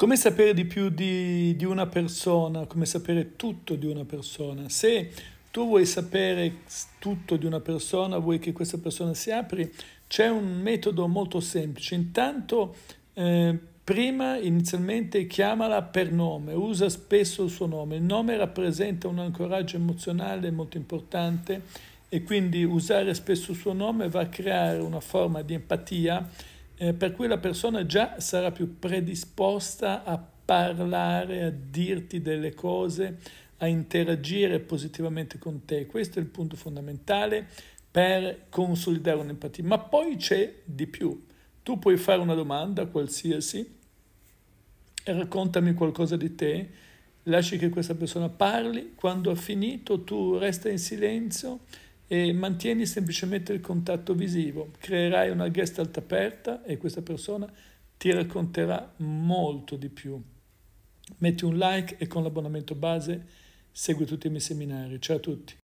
Come sapere di più di, di, una persona, come sapere tutto di una persona? Se tu vuoi sapere tutto di una persona, vuoi che questa persona si apri, c'è un metodo molto semplice. Intanto, eh, prima, inizialmente, chiamala per nome, usa spesso il suo nome. Il nome rappresenta un ancoraggio emozionale molto importante e quindi usare spesso il suo nome va a creare una forma di empatia eh, per cui la persona già sarà più predisposta a parlare, a dirti delle cose, a interagire positivamente con te. Questo è il punto fondamentale per consolidare un'empatia. Ma poi c'è di più. Tu puoi fare una domanda qualsiasi, raccontami qualcosa di te, lasci che questa persona parli, quando ha finito tu resta in silenzio e mantieni semplicemente il contatto visivo, creerai una gestalt aperta e questa persona ti racconterà molto di più. Metti un like e con l'abbonamento base segui tutti i miei seminari. Ciao a tutti.